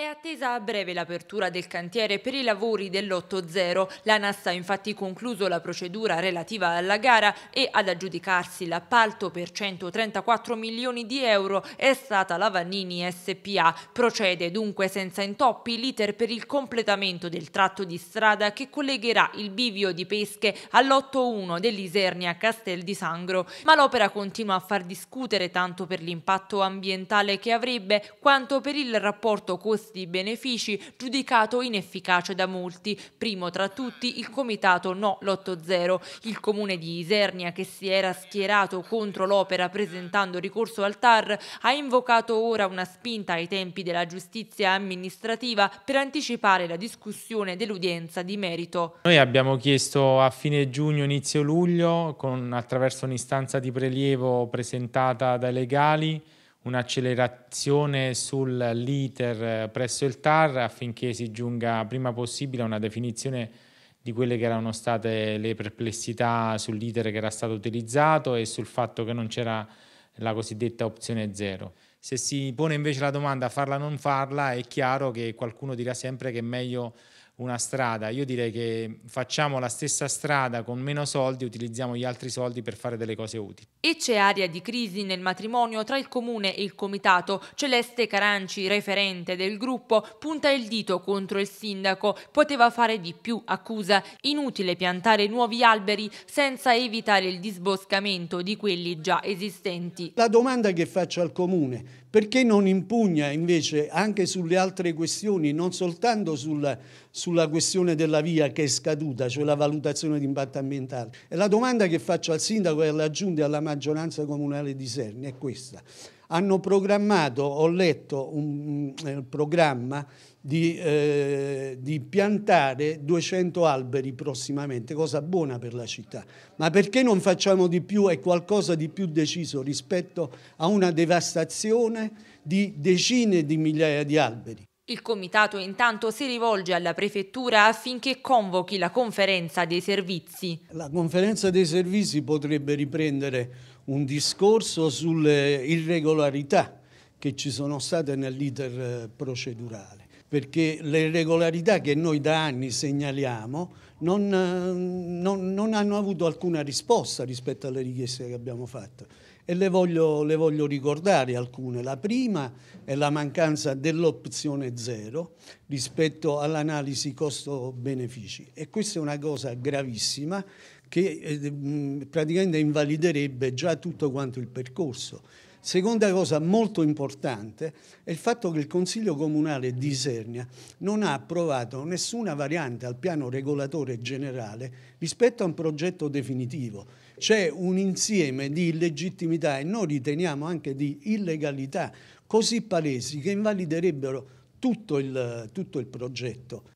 È attesa a breve l'apertura del cantiere per i lavori dell'8-0. L'ANAS ha infatti concluso la procedura relativa alla gara e ad aggiudicarsi l'appalto per 134 milioni di euro è stata la Vannini SPA. Procede dunque senza intoppi l'iter per il completamento del tratto di strada che collegherà il bivio di Pesche all'8-1 dell'Isernia Castel di Sangro. Ma l'opera continua a far discutere tanto per l'impatto ambientale che avrebbe quanto per il rapporto costi di benefici giudicato inefficace da molti, primo tra tutti il comitato No l'80, il comune di Isernia che si era schierato contro l'opera presentando ricorso al TAR ha invocato ora una spinta ai tempi della giustizia amministrativa per anticipare la discussione dell'udienza di merito. Noi abbiamo chiesto a fine giugno, inizio luglio, con, attraverso un'istanza di prelievo presentata dai legali, un'accelerazione sull'iter eh, presso il TAR affinché si giunga prima possibile a una definizione di quelle che erano state le perplessità sull'iter che era stato utilizzato e sul fatto che non c'era la cosiddetta opzione zero. Se si pone invece la domanda farla o non farla, è chiaro che qualcuno dirà sempre che è meglio una strada. Io direi che facciamo la stessa strada con meno soldi, utilizziamo gli altri soldi per fare delle cose utili. E c'è aria di crisi nel matrimonio tra il comune e il comitato. Celeste Caranci, referente del gruppo, punta il dito contro il sindaco. Poteva fare di più, accusa. Inutile piantare nuovi alberi senza evitare il disboscamento di quelli già esistenti. La domanda che faccio al comune, perché non impugna invece anche sulle altre questioni, non soltanto sulla, sulla questione della via che è scaduta, cioè la valutazione di impatto ambientale? E la domanda che faccio al sindaco e alla giunta e alla maggioranza comunale di Serni è questa hanno programmato, ho letto un, un programma di, eh, di, piantare 200 alberi prossimamente, cosa buona per la città. Ma perché non facciamo di più e qualcosa di più deciso rispetto a una devastazione di decine di migliaia di alberi? Il comitato intanto si rivolge alla prefettura affinché convochi la conferenza dei servizi. La conferenza dei servizi potrebbe riprendere un discorso sulle irregolarità che ci sono state nell'iter eh, procedurale perché le irregolarità che noi da anni segnaliamo non, eh, non, non hanno avuto alcuna risposta rispetto alle richieste che abbiamo fatto e le voglio, le voglio, ricordare alcune. La prima è la mancanza dell'opzione zero rispetto all'analisi costo-benefici e questa è una cosa gravissima che eh, praticamente invaliderebbe già tutto quanto il percorso Seconda cosa molto importante è il fatto che il Consiglio Comunale di Isernia non ha approvato nessuna variante al piano regolatore generale rispetto a un progetto definitivo. C'è un insieme di illegittimità e noi riteniamo anche di illegalità così palesi che invaliderebbero tutto il, tutto il progetto.